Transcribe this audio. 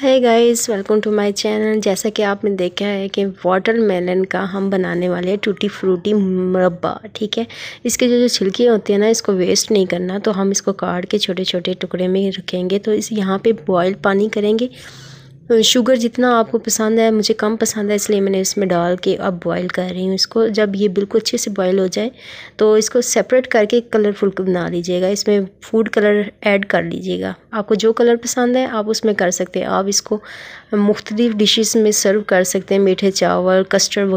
hi guys welcome to my channel जैसा कि आपने देखा है कि वाटर मेलन का हम बनाने वाले हैं टूटी फ्रूटी मुरबा ठीक है इसके जो जो छिलके होते हैं ना इसको वेस्ट नहीं करना तो हम इसको काट के छोटे छोटे टुकड़े में रखेंगे तो इस यहाँ पे बॉयल पानी करेंगे शुगर जितना आपको पसंद है मुझे कम पसंद है इसलिए मैंने इसमें डाल के अब बॉईल कर रही हूँ इसको जब ये बिल्कुल अच्छे से बॉईल हो जाए तो इसको सेपरेट करके कलरफुल बना लीजिएगा इसमें फूड कलर ऐड कर लीजिएगा आपको जो कलर पसंद है आप उसमें कर सकते हैं आप इसको मुख्तलिफ़ डिशेज़ में सर्व कर सकते हैं मीठे चावल कस्टर्ड